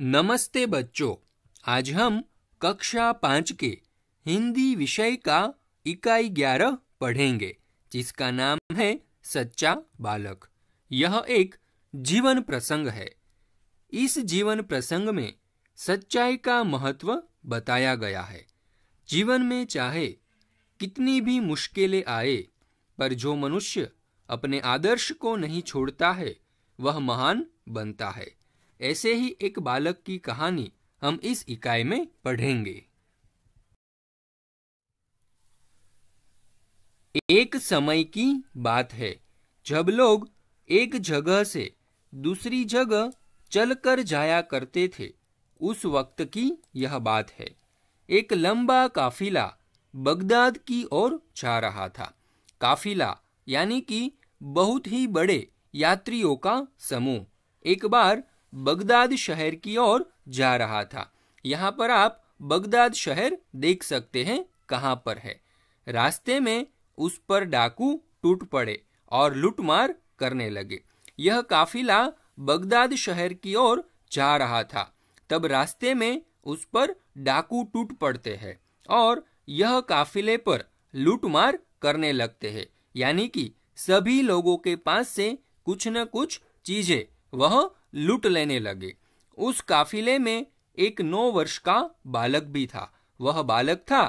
नमस्ते बच्चों आज हम कक्षा पाँच के हिंदी विषय का इकाई ग्यारह पढ़ेंगे जिसका नाम है सच्चा बालक यह एक जीवन प्रसंग है इस जीवन प्रसंग में सच्चाई का महत्व बताया गया है जीवन में चाहे कितनी भी मुश्किलें आए पर जो मनुष्य अपने आदर्श को नहीं छोड़ता है वह महान बनता है ऐसे ही एक बालक की कहानी हम इस इकाई में पढ़ेंगे एक समय की बात है जब लोग एक जगह से दूसरी जगह चलकर जाया करते थे उस वक्त की यह बात है एक लंबा काफिला बगदाद की ओर जा रहा था काफिला यानी कि बहुत ही बड़े यात्रियों का समूह एक बार बगदाद शहर की ओर जा रहा था यहाँ पर आप बगदाद शहर देख सकते हैं कहाँ पर है रास्ते में उस पर डाकू टूट पड़े और लूटमार करने लगे यह काफिला बगदाद शहर की ओर जा रहा था तब रास्ते में उस पर डाकू टूट पड़ते हैं और यह काफिले पर लूटमार करने लगते हैं यानी कि सभी लोगों के पास से कुछ न कुछ चीजें वह लूट लेने लगे उस काफिले में एक नौ वर्ष का बालक भी था वह बालक था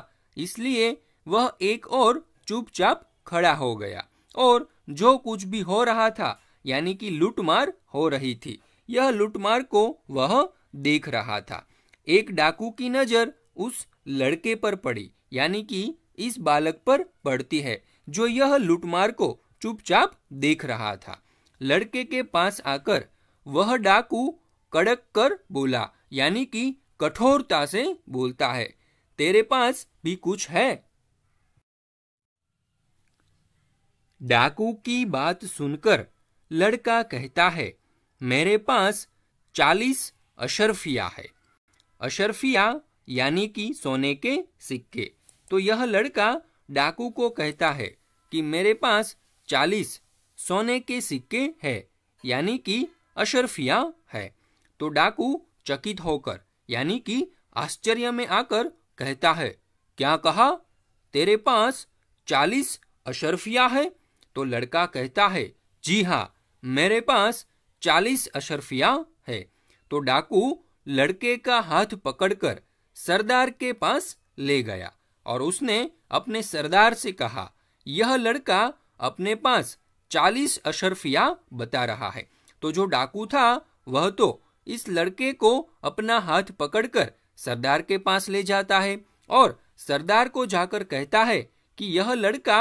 इसलिए वह एक और चुपचाप खड़ा हो गया और जो कुछ भी हो रहा था यानी कि लूटमार हो रही थी यह लूटमार को वह देख रहा था एक डाकू की नज़र उस लड़के पर पड़ी यानी कि इस बालक पर पड़ती है जो यह लूटमार को चुपचाप देख रहा था लड़के के पास आकर वह डाकू कड़क कर बोला यानी कि कठोरता से बोलता है तेरे पास भी कुछ है डाकू की बात सुनकर लड़का कहता है मेरे पास चालीस अशरफिया है अशरफिया यानी कि सोने के सिक्के तो यह लड़का डाकू को कहता है कि मेरे पास चालीस सोने के सिक्के है यानी कि अशरफिया है तो डाकू चकित होकर यानी कि आश्चर्य में आकर कहता है क्या कहा तेरे पास चालीस अशरफिया है तो लड़का कहता है जी हाँ मेरे पास चालीस अशरफिया है तो डाकू लड़के का हाथ पकड़कर सरदार के पास ले गया और उसने अपने सरदार से कहा यह लड़का अपने पास चालीस अशरफिया बता रहा है तो जो डाकू था वह तो इस लड़के को अपना हाथ पकड़कर सरदार के पास ले जाता है और सरदार को जाकर कहता है कि यह लड़का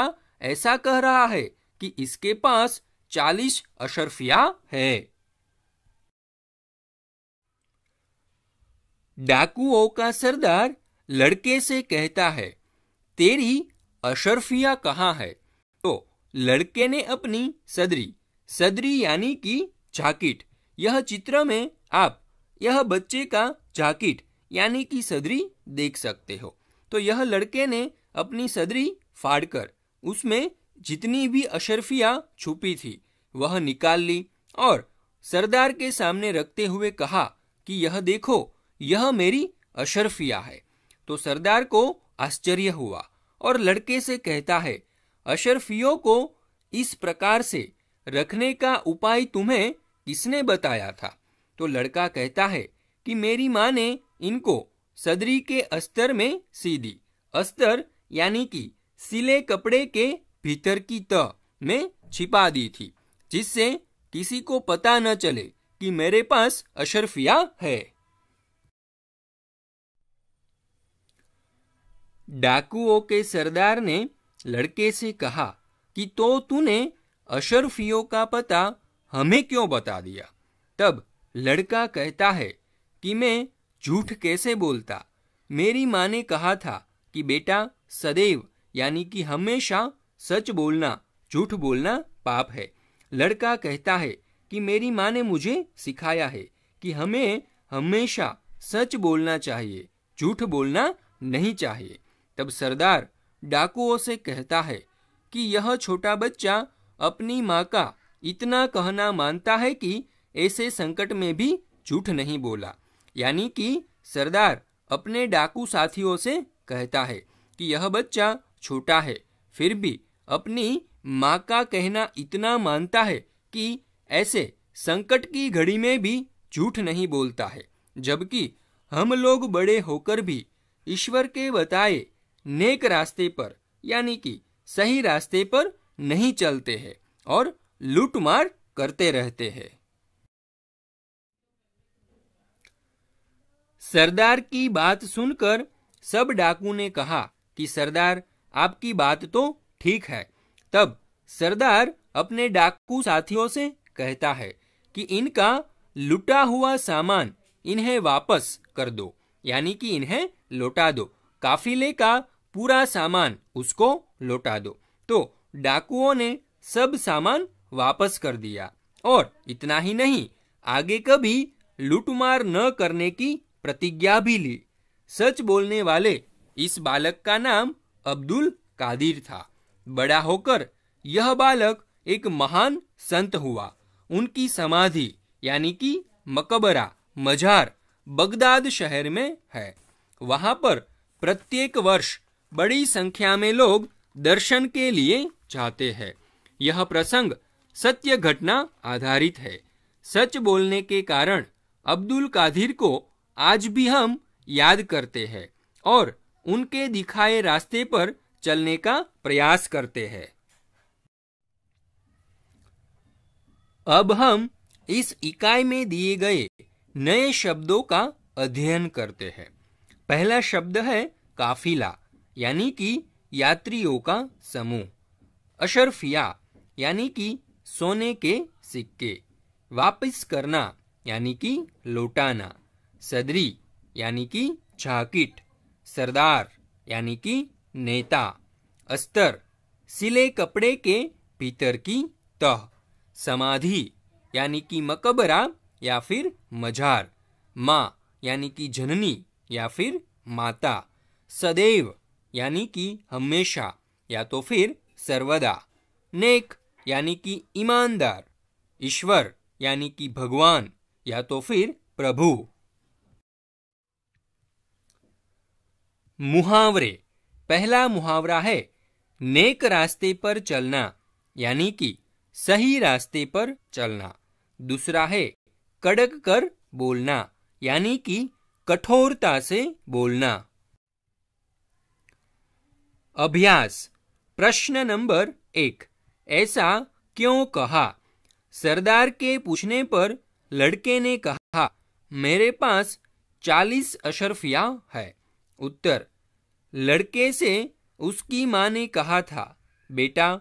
ऐसा कह रहा है कि इसके पास चालीस अशरफिया है डाकुओं का सरदार लड़के से कहता है तेरी अशरफिया कहाँ है तो लड़के ने अपनी सदरी सदरी यानी कि जाकिट यह चित्र में आप यह बच्चे का जाकिट यानी कि सदरी देख सकते हो तो यह लड़के ने अपनी सदरी फाड़कर उसमें जितनी भी अशरफिया छुपी थी वह निकाल ली और सरदार के सामने रखते हुए कहा कि यह देखो यह मेरी अशरफिया है तो सरदार को आश्चर्य हुआ और लड़के से कहता है अशरफियों को इस प्रकार से रखने का उपाय तुम्हें किसने बताया था तो लड़का कहता है कि मेरी माँ ने इनको सदरी के अस्तर में सी दी अस्तर यानी कि सिले कपड़े के भीतर की त में छिपा दी थी जिससे किसी को पता न चले कि मेरे पास अशरफिया है डाकुओं के सरदार ने लड़के से कहा कि तो तूने अशरफियों का पता हमें क्यों बता दिया तब लड़का कहता है कि मैं झूठ कैसे बोलता मेरी माँ ने कहा था कि बेटा सदैव यानी कि हमेशा सच बोलना झूठ बोलना पाप है लड़का कहता है कि मेरी माँ ने मुझे सिखाया है कि हमें हमेशा सच बोलना चाहिए झूठ बोलना नहीं चाहिए तब सरदार डाकुओं से कहता है कि यह छोटा बच्चा अपनी माँ का इतना कहना मानता है कि ऐसे संकट में भी झूठ नहीं बोला यानी कि सरदार अपने डाकू साथियों से कहता है कि यह बच्चा छोटा है फिर भी अपनी माँ का कहना इतना मानता है कि ऐसे संकट की घड़ी में भी झूठ नहीं बोलता है जबकि हम लोग बड़े होकर भी ईश्वर के बताए नेक रास्ते पर यानी कि सही रास्ते पर नहीं चलते हैं और लूटमार करते रहते हैं सरदार की बात सुनकर सब डाकू ने कहा कि सरदार आपकी बात तो ठीक है तब सरदार अपने डाकू साथियों से कहता है कि इनका लुटा हुआ सामान इन्हें वापस कर दो यानी कि इन्हें लौटा दो काफिले का पूरा सामान उसको लौटा दो तो डाकुओं ने सब सामान वापस कर दिया और इतना ही नहीं आगे कभी लूटमार न करने की प्रतिज्ञा भी ली सच बोलने वाले इस बालक का नाम अब्दुल कादिर था बड़ा होकर यह बालक एक महान संत हुआ उनकी समाधि यानी कि मकबरा मजार बगदाद शहर में है वहां पर प्रत्येक वर्ष बड़ी संख्या में लोग दर्शन के लिए जाते हैं यह प्रसंग सत्य घटना आधारित है सच बोलने के कारण अब्दुल कादिर को आज भी हम याद करते हैं और उनके दिखाए रास्ते पर चलने का प्रयास करते हैं अब हम इस इकाई में दिए गए नए शब्दों का अध्ययन करते हैं पहला शब्द है काफिला यानी कि यात्रियों का समूह अशरफिया यानी कि सोने के सिक्के वापस करना यानी कि लौटाना सदरी यानी कि झाकिट सरदार यानी कि नेता अस्तर सिले कपड़े के भीतर की तह समाधि यानी कि मकबरा या फिर मजार माँ यानी कि जननी या फिर माता सदैव यानी कि हमेशा या तो फिर सर्वदा नेक यानी कि ईमानदार ईश्वर यानी कि भगवान या तो फिर प्रभु मुहावरे पहला मुहावरा है नेक रास्ते पर चलना यानी कि सही रास्ते पर चलना दूसरा है कड़क कर बोलना यानी कि कठोरता से बोलना अभ्यास प्रश्न नंबर एक ऐसा क्यों कहा सरदार के पूछने पर लड़के ने कहा मेरे पास चालीस अशरफिया है उत्तर लड़के से उसकी माँ ने कहा था बेटा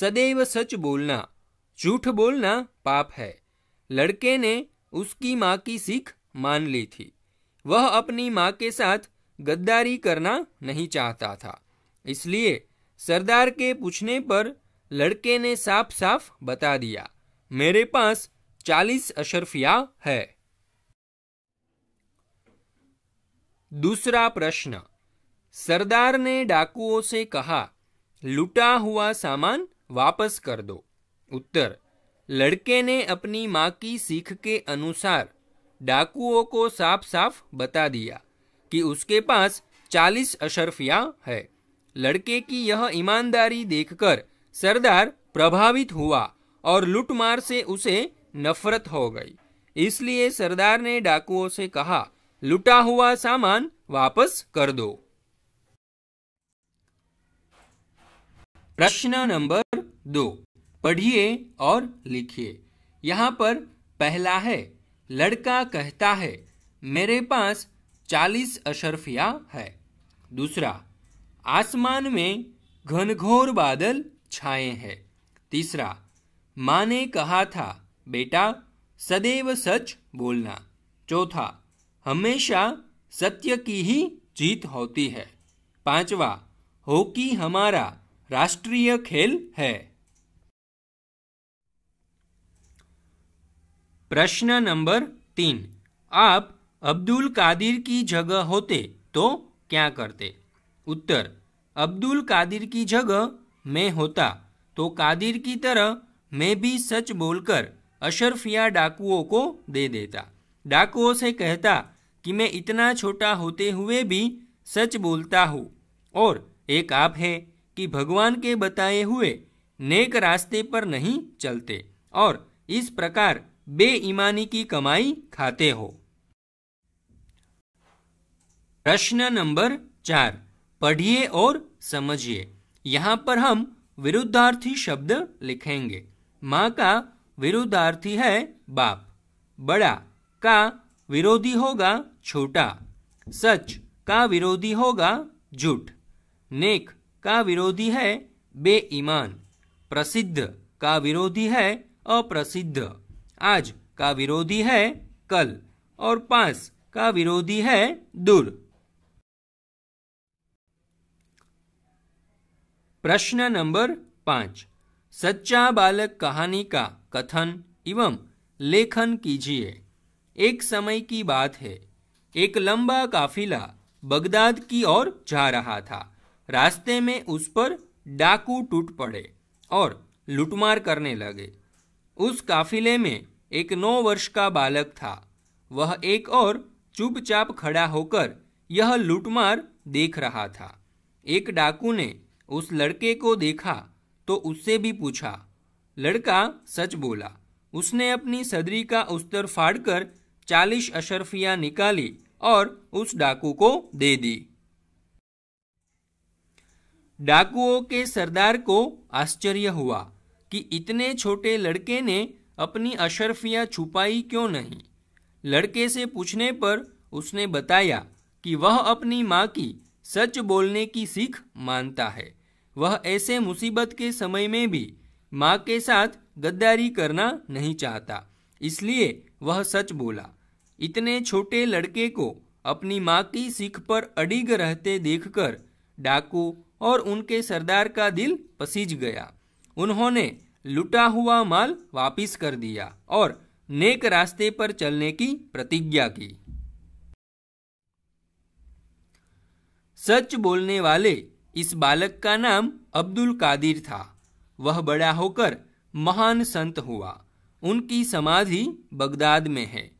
सदैव सच बोलना झूठ बोलना पाप है लड़के ने उसकी माँ की सीख मान ली थी वह अपनी माँ के साथ गद्दारी करना नहीं चाहता था इसलिए सरदार के पूछने पर लड़के ने साफ साफ बता दिया मेरे पास चालीस अशरफिया है दूसरा प्रश्न सरदार ने डाकुओं से कहा लुटा हुआ सामान वापस कर दो उत्तर लड़के ने अपनी माँ की सीख के अनुसार डाकुओं को साफ साफ बता दिया कि उसके पास चालीस अशरफिया है लड़के की यह ईमानदारी देखकर सरदार प्रभावित हुआ और लुटमार से उसे नफरत हो गई इसलिए सरदार ने डाकुओं से कहा लुटा हुआ सामान वापस कर दो प्रश्न नंबर दो पढ़िए और लिखिए यहाँ पर पहला है लड़का कहता है मेरे पास चालीस अशरफिया है दूसरा आसमान में घनघोर बादल छाए हैं तीसरा माँ ने कहा था बेटा सदैव सच बोलना चौथा हमेशा सत्य की ही जीत होती है पांचवा हॉकी हमारा राष्ट्रीय खेल है प्रश्न नंबर तीन आप अब्दुल कादिर की जगह होते तो क्या करते उत्तर अब्दुल कादिर की जगह मैं होता तो कादिर की तरह मैं भी सच बोलकर अशरफिया डाकुओं को दे देता डाकुओं से कहता कि मैं इतना छोटा होते हुए भी सच बोलता हूँ और एक आप है कि भगवान के बताए हुए नेक रास्ते पर नहीं चलते और इस प्रकार बेईमानी की कमाई खाते हो प्रश्न नंबर चार पढ़िए और समझिए यहाँ पर हम विरुद्धार्थी शब्द लिखेंगे माँ का विरुद्धार्थी है बाप बड़ा का विरोधी होगा छोटा सच का विरोधी होगा झूठ नेक का विरोधी है बेईमान प्रसिद्ध का विरोधी है अप्रसिद्ध आज का विरोधी है कल और पास का विरोधी है दूर प्रश्न नंबर पाँच सच्चा बालक कहानी का कथन एवं लेखन कीजिए एक समय की बात है एक लंबा काफिला बगदाद की ओर जा रहा था रास्ते में उस पर डाकू टूट पड़े और लुटमार करने लगे उस काफिले में एक नौ वर्ष का बालक था वह एक और चुपचाप खड़ा होकर यह लुटमार देख रहा था एक डाकू ने उस लड़के को देखा तो उससे भी पूछा लड़का सच बोला उसने अपनी सदरी का अस्तर फाड़कर चालीस अशरफिया निकाली और उस डाकू को दे दी डाकुओं के सरदार को आश्चर्य हुआ कि इतने छोटे लड़के ने अपनी अशरफिया छुपाई क्यों नहीं लड़के से पूछने पर उसने बताया कि वह अपनी माँ की सच बोलने की सीख मानता है वह ऐसे मुसीबत के समय में भी माँ के साथ गद्दारी करना नहीं चाहता इसलिए वह सच बोला इतने छोटे लड़के को अपनी माँ की सिख पर अडिग रहते देखकर डाकू और उनके सरदार का दिल पसीज गया उन्होंने लुटा हुआ माल वापिस कर दिया और नेक रास्ते पर चलने की प्रतिज्ञा की सच बोलने वाले इस बालक का नाम अब्दुल कादिर था वह बड़ा होकर महान संत हुआ उनकी समाधि बगदाद में है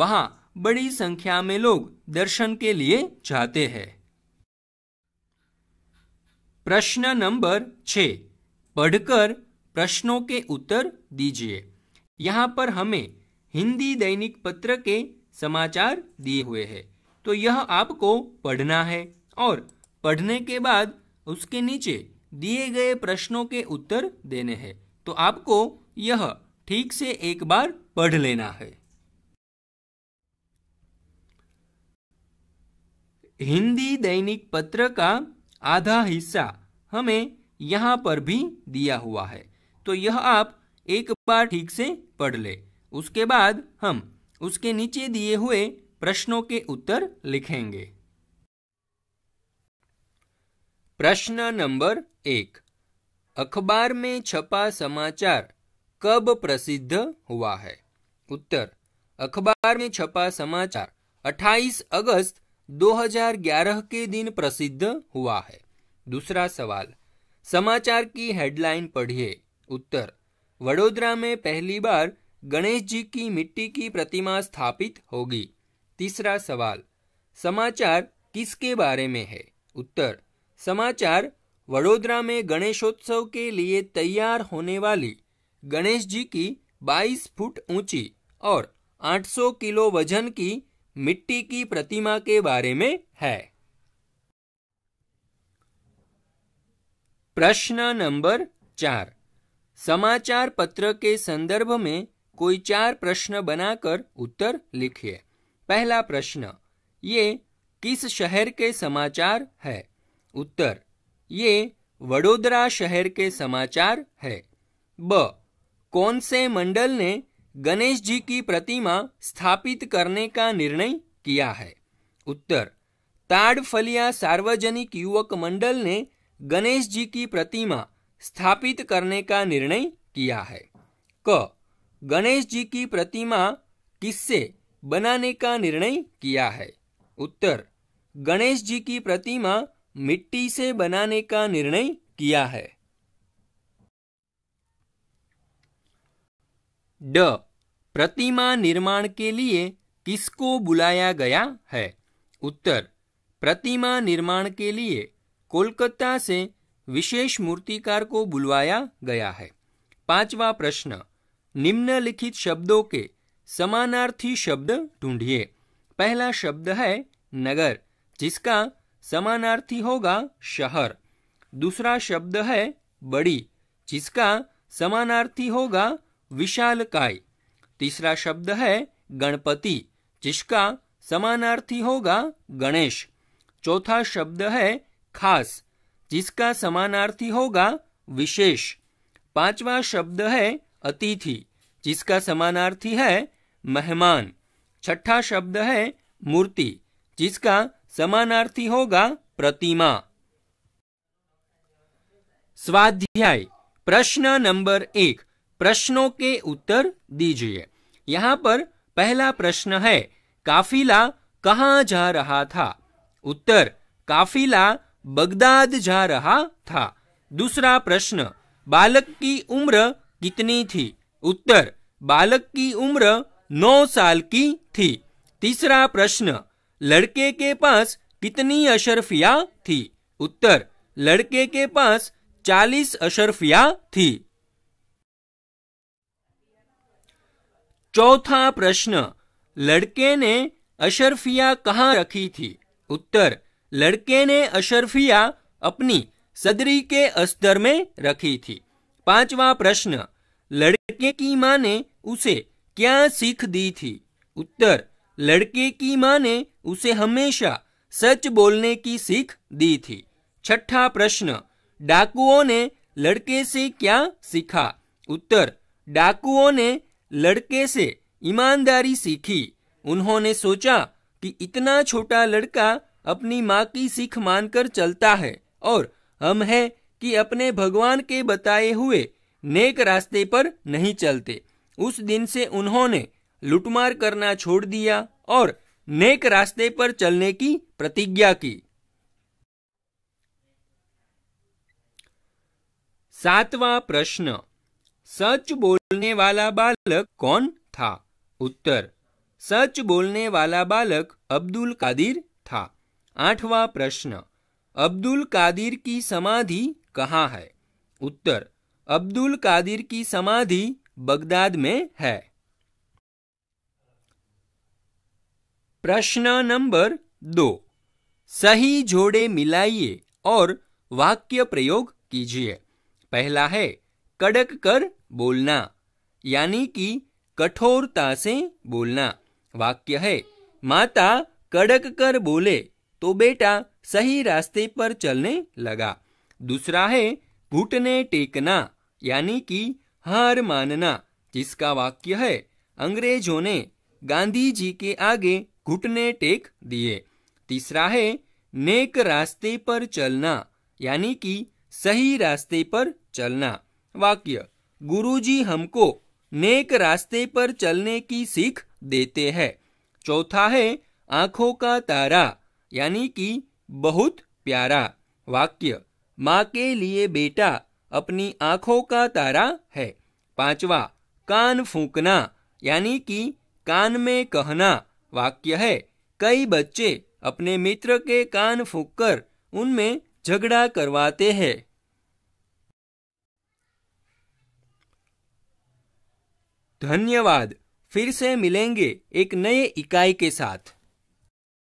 वहाँ बड़ी संख्या में लोग दर्शन के लिए जाते हैं प्रश्न नंबर छ पढ़कर प्रश्नों के उत्तर दीजिए यहाँ पर हमें हिंदी दैनिक पत्र के समाचार दिए हुए हैं तो यह आपको पढ़ना है और पढ़ने के बाद उसके नीचे दिए गए प्रश्नों के उत्तर देने हैं तो आपको यह ठीक से एक बार पढ़ लेना है हिंदी दैनिक पत्र का आधा हिस्सा हमें यहाँ पर भी दिया हुआ है तो यह आप एक बार ठीक से पढ़ ले उसके बाद हम उसके नीचे दिए हुए प्रश्नों के उत्तर लिखेंगे प्रश्न नंबर एक अखबार में छपा समाचार कब प्रसिद्ध हुआ है उत्तर अखबार में छपा समाचार 28 अगस्त 2011 के दिन प्रसिद्ध हुआ है दूसरा सवाल समाचार की हेडलाइन पढ़िए उत्तर वडोदरा में पहली बार गणेश जी की मिट्टी की प्रतिमा स्थापित होगी तीसरा सवाल समाचार किसके बारे में है उत्तर समाचार वडोदरा में गणेशोत्सव के लिए तैयार होने वाली गणेश जी की 22 फुट ऊंची और 800 किलो वजन की मिट्टी की प्रतिमा के बारे में है प्रश्न नंबर चार समाचार पत्र के संदर्भ में कोई चार प्रश्न बनाकर उत्तर लिखिए पहला प्रश्न ये किस शहर के समाचार है उत्तर ये वडोदरा शहर के समाचार है ब कौन से मंडल ने गणेश जी की प्रतिमा स्थापित करने का निर्णय किया है उत्तर ताड़फलिया सार्वजनिक युवक मंडल ने गणेश जी की प्रतिमा स्थापित करने का निर्णय किया है क गणेश जी की प्रतिमा किससे बनाने का निर्णय किया है उत्तर गणेश जी की प्रतिमा मिट्टी से बनाने का निर्णय किया है ड प्रतिमा निर्माण के लिए किसको बुलाया गया है उत्तर प्रतिमा निर्माण के लिए कोलकाता से विशेष मूर्तिकार को बुलवाया गया है पांचवा प्रश्न निम्नलिखित शब्दों के समानार्थी शब्द ढूंढिए पहला शब्द है नगर जिसका समानार्थी होगा शहर दूसरा शब्द है बड़ी जिसका समानार्थी होगा विशालकाय तीसरा शब्द है गणपति जिसका समानार्थी होगा गणेश चौथा शब्द है खास जिसका समानार्थी होगा विशेष पांचवा शब्द है अतिथि जिसका समानार्थी है मेहमान छठा शब्द है मूर्ति जिसका समानार्थी होगा प्रतिमा स्वाध्याय प्रश्न नंबर एक प्रश्नों के उत्तर दीजिए यहाँ पर पहला प्रश्न है काफिला कहा जा रहा था उत्तर काफिला बगदाद जा रहा था दूसरा प्रश्न बालक की उम्र कितनी थी उत्तर बालक की उम्र नौ साल की थी तीसरा प्रश्न लड़के के पास कितनी अशरफिया थी उत्तर लड़के के पास चालीस अशरफिया थी चौथा प्रश्न लड़के ने अशरफिया कहाँ रखी थी उत्तर लड़के ने अशरफिया अपनी सदरी के अस्तर में रखी थी पांचवा प्रश्न लड़के की मां ने उसे क्या सीख दी थी उत्तर लड़के की मां ने उसे हमेशा सच बोलने की सीख दी थी छठा प्रश्न डाकुओं ने लड़के से क्या सीखा उत्तर डाकुओं ने लड़के से ईमानदारी सीखी उन्होंने सोचा कि इतना छोटा लड़का अपनी माँ की सीख मानकर चलता है और हम है कि अपने भगवान के बताए हुए नेक रास्ते पर नहीं चलते उस दिन से उन्होंने लुटमार करना छोड़ दिया और नेक रास्ते पर चलने की प्रतिज्ञा की सातवां प्रश्न सच बोलने वाला बालक कौन था उत्तर सच बोलने वाला बालक अब्दुल कादिर था आठवां प्रश्न अब्दुल कादिर की समाधि कहाँ है उत्तर अब्दुल कादिर की समाधि बगदाद में है प्रश्न नंबर दो सही जोड़े मिलाइए और वाक्य प्रयोग कीजिए पहला है कड़क कर बोलना यानी कि कठोरता से बोलना वाक्य है माता कड़क कर बोले तो बेटा सही रास्ते पर चलने लगा दूसरा है घुटने टेकना यानी कि हार मानना जिसका वाक्य है अंग्रेजों ने गांधी जी के आगे घुटने टेक दिए तीसरा है नेक रास्ते पर चलना यानी कि सही रास्ते पर चलना वाक्य गुरुजी हमको नेक रास्ते पर चलने की सीख देते हैं चौथा है आँखों का तारा यानी कि बहुत प्यारा वाक्य माँ के लिए बेटा अपनी आंखों का तारा है पांचवा कान फूकना यानी कि कान में कहना वाक्य है कई बच्चे अपने मित्र के कान फूक कर उनमें झगड़ा करवाते हैं धन्यवाद फिर से मिलेंगे एक नए इकाई के साथ